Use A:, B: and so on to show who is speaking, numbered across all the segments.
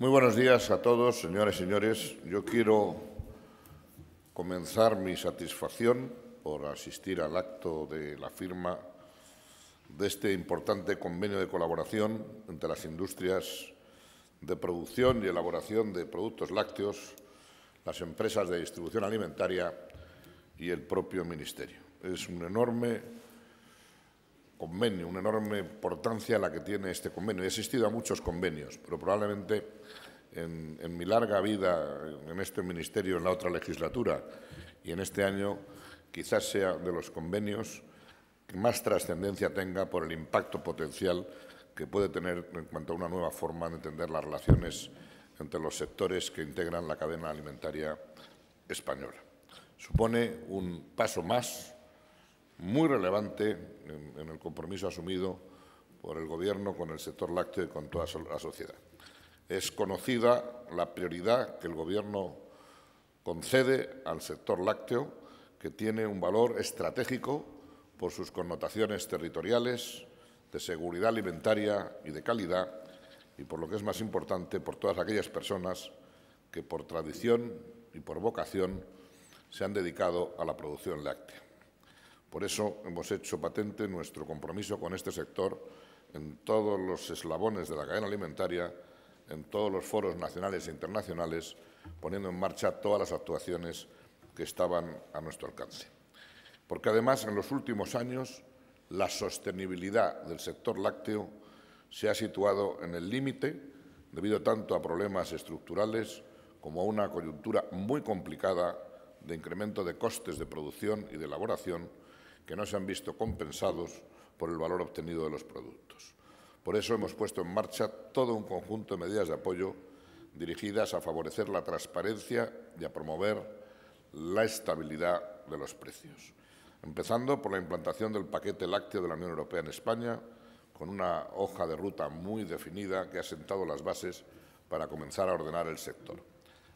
A: Muy buenos días a todos, señores, y señores. Yo quiero comenzar mi satisfacción por asistir al acto de la firma de este importante convenio de colaboración entre las industrias de producción y elaboración de productos lácteos, las empresas de distribución alimentaria y el propio Ministerio. Es un enorme convenio, una enorme importancia la que tiene este convenio. He asistido a muchos convenios, pero probablemente en, mi larga vida en este ministerio, en la otra legislatura y en este año, quizás sea de los convenios que más trascendencia tenga por el impacto potencial que puede tener en cuanto a una nueva forma de entender las relaciones entre los sectores que integran la cadena alimentaria española. Supone un paso más muy relevante en, el compromiso asumido por el Gobierno con el sector lácteo y con toda la sociedad. Es conocida la prioridad que el Gobierno concede al sector lácteo, que tiene un valor estratégico por sus connotaciones territoriales, de seguridad alimentaria y de calidad, y por lo que es más importante, por todas aquellas personas que por tradición y por vocación se han dedicado a la producción láctea. Por eso hemos hecho patente nuestro compromiso con este sector en todos los eslabones de la cadena alimentaria, en todos los foros nacionales e internacionales, poniendo en marcha todas las actuaciones que estaban a nuestro alcance. Porque además, en los últimos años, la sostenibilidad del sector lácteo se ha situado en el límite debido tanto a problemas estructurales como a una coyuntura muy complicada de incremento de costes de producción y de elaboración, que no se han visto compensados por el valor obtenido de los productos. Por eso hemos puesto en marcha todo un conjunto de medidas de apoyo dirigidas a favorecer la transparencia y a promover la estabilidad de los precios. Empezando por la implantación del paquete lácteo de la Unión Europea en España, con una hoja de ruta muy definida que ha sentado las bases para comenzar a ordenar el sector.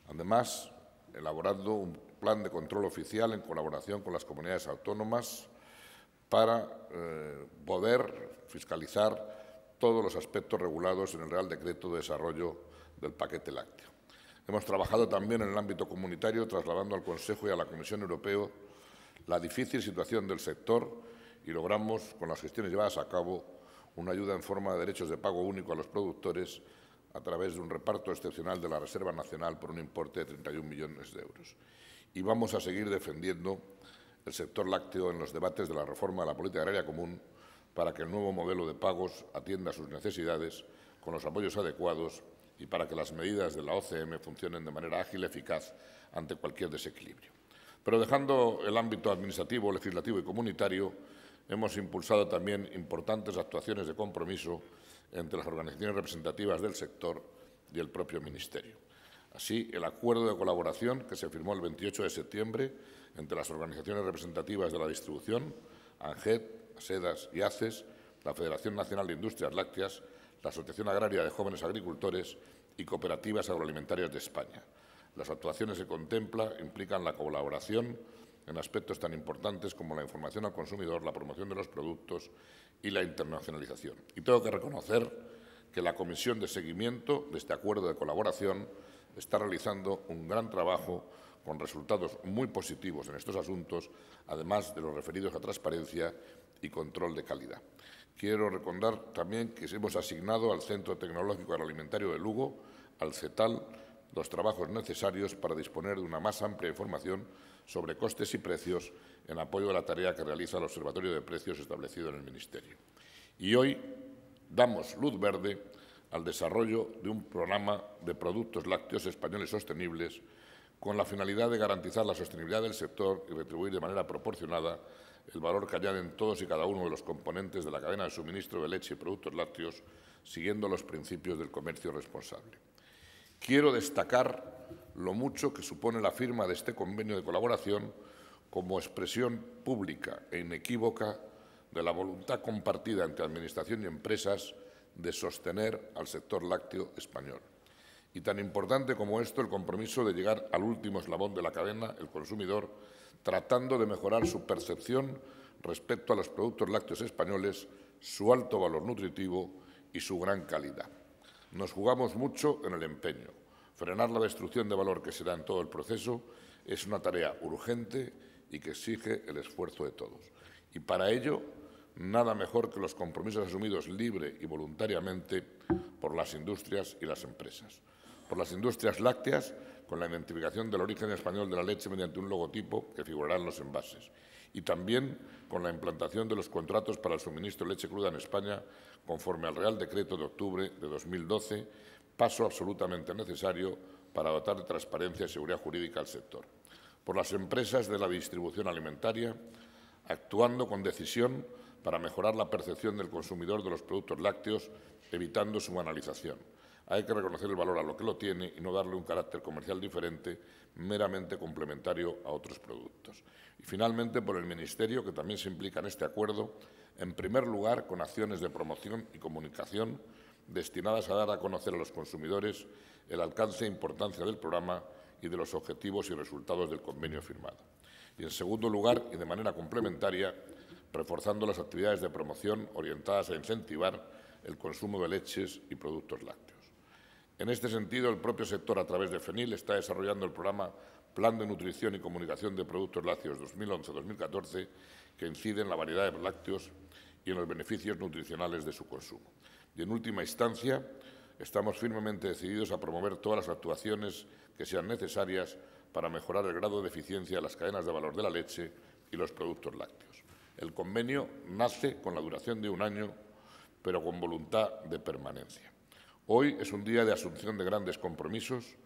A: Además, elaborando un plan de control oficial en colaboración con las comunidades autónomas para eh, poder fiscalizar todos los aspectos regulados en el Real Decreto de Desarrollo del Paquete Lácteo. Hemos trabajado también en el ámbito comunitario, trasladando al Consejo y a la Comisión Europea la difícil situación del sector y logramos, con las gestiones llevadas a cabo, una ayuda en forma de derechos de pago único a los productores a través de un reparto excepcional de la Reserva Nacional por un importe de 31 millones de euros. Y vamos a seguir defendiendo el sector lácteo en los debates de la reforma de la política agraria común para que el nuevo modelo de pagos atienda a sus necesidades con los apoyos adecuados y para que las medidas de la OCM funcionen de manera ágil y eficaz ante cualquier desequilibrio. Pero dejando el ámbito administrativo, legislativo y comunitario, hemos impulsado también importantes actuaciones de compromiso entre las organizaciones representativas del sector y el propio Ministerio. Así, el acuerdo de colaboración que se firmó el 28 de septiembre entre las organizaciones representativas de la distribución, ANGET, SEDAS y ACES, la Federación Nacional de Industrias Lácteas, la Asociación Agraria de Jóvenes Agricultores y Cooperativas Agroalimentarias de España. Las actuaciones que contempla implican la colaboración en aspectos tan importantes como la información al consumidor, la promoción de los productos y la internacionalización. Y tengo que reconocer que la comisión de seguimiento de este acuerdo de colaboración está realizando un gran trabajo con resultados muy positivos en estos asuntos, además de los referidos a transparencia y control de calidad. Quiero recordar también que hemos asignado al Centro Tecnológico Agroalimentario de Lugo, al CETAL, los trabajos necesarios para disponer de una más amplia información sobre costes y precios en apoyo a la tarea que realiza el Observatorio de Precios establecido en el Ministerio. Y hoy damos luz verde al desarrollo de un programa de productos lácteos españoles sostenibles con la finalidad de garantizar la sostenibilidad del sector y retribuir de manera proporcionada el valor que añaden todos y cada uno de los componentes de la cadena de suministro de leche y productos lácteos, siguiendo los principios del comercio responsable. Quiero destacar lo mucho que supone la firma de este convenio de colaboración como expresión pública e inequívoca de la voluntad compartida entre Administración y empresas de sostener al sector lácteo español. Y tan importante como esto, el compromiso de llegar al último eslabón de la cadena, el consumidor, tratando de mejorar su percepción respecto a los productos lácteos españoles, su alto valor nutritivo y su gran calidad. Nos jugamos mucho en el empeño. Frenar la destrucción de valor que se da en todo el proceso es una tarea urgente y que exige el esfuerzo de todos. Y para ello nada mejor que los compromisos asumidos libre y voluntariamente por las industrias y las empresas. Por las industrias lácteas, con la identificación del origen español de la leche mediante un logotipo que figurará en los envases. Y también con la implantación de los contratos para el suministro de leche cruda en España, conforme al Real Decreto de octubre de 2012, paso absolutamente necesario para dotar de transparencia y seguridad jurídica al sector. Por las empresas de la distribución alimentaria, actuando con decisión para mejorar la percepción del consumidor de los productos lácteos, evitando su banalización. Hay que reconocer el valor a lo que lo tiene y no darle un carácter comercial diferente, meramente complementario a otros productos. Y finalmente, por el Ministerio, que también se implica en este acuerdo, en primer lugar, con acciones de promoción y comunicación destinadas a dar a conocer a los consumidores el alcance e importancia del programa y de los objetivos y resultados del convenio firmado. Y, en segundo lugar, y de manera complementaria, reforzando las actividades de promoción orientadas a incentivar el consumo de leches y productos lácteos. En este sentido, el propio sector, a través de FENIL, está desarrollando el programa Plan de Nutrición y Comunicación de Productos Lácteos 2011-2014, que incide en la variedad de lácteos y en los beneficios nutricionales de su consumo. Y, en última instancia, estamos firmemente decididos a promover todas las actuaciones que sean necesarias para mejorar el grado de eficiencia de las cadenas de valor de la leche y los productos lácteos. El convenio nace con la duración de un año, pero con voluntad de permanencia. Hoy es un día de asunción de grandes compromisos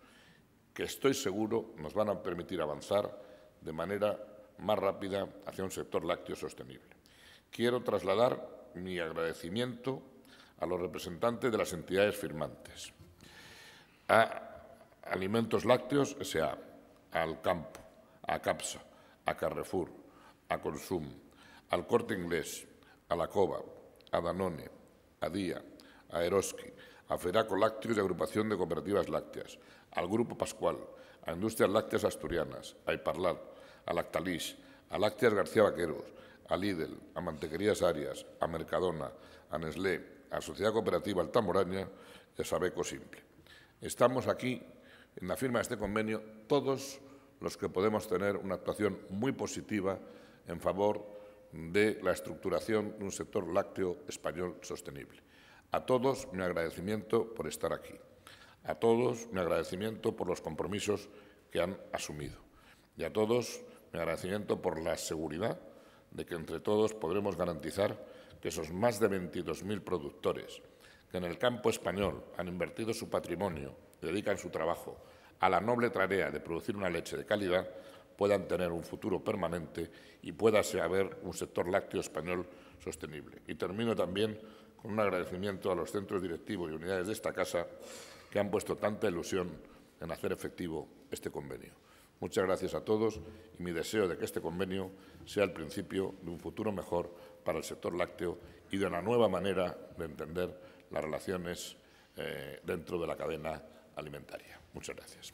A: que estoy seguro nos van a permitir avanzar de manera más rápida hacia un sector lácteo sostenible. Quiero trasladar mi agradecimiento a los representantes de las entidades firmantes, a Alimentos Lácteos S.A., al Campo, a CAPSA, a Carrefour, a Consum, al Corte Inglés, a La Cova, a Danone, a Día, a Eroski, a Feraco Lácteos y Agrupación de Cooperativas Lácteas, al Grupo Pascual, a Industrias Lácteas Asturianas, a Iparlat, a Lactalis, a Lácteas García Vaqueros, a Lidl, a Mantequerías Arias, a Mercadona, a Neslé... a Sociedad Cooperativa Altamoraña y a Sabeco Simple. Estamos aquí, en la firma de este convenio, todos los que podemos tener una actuación muy positiva en favor de la estructuración de un sector lácteo español sostenible. A todos mi agradecimiento por estar aquí. A todos mi agradecimiento por los compromisos que han asumido. Y a todos mi agradecimiento por la seguridad de que entre todos podremos garantizar que esos más de 22.000 productores que en el campo español han invertido su patrimonio, dedican su trabajo a la noble tarea de producir una leche de calidad, puedan tener un futuro permanente y pueda haber un sector lácteo español sostenible. Y termino también con un agradecimiento a los centros directivos y unidades de esta Casa que han puesto tanta ilusión en hacer efectivo este convenio. Muchas gracias a todos y mi deseo de que este convenio sea el principio de un futuro mejor para el sector lácteo y de una nueva manera de entender las relaciones eh, dentro de la cadena alimentaria. Muchas gracias.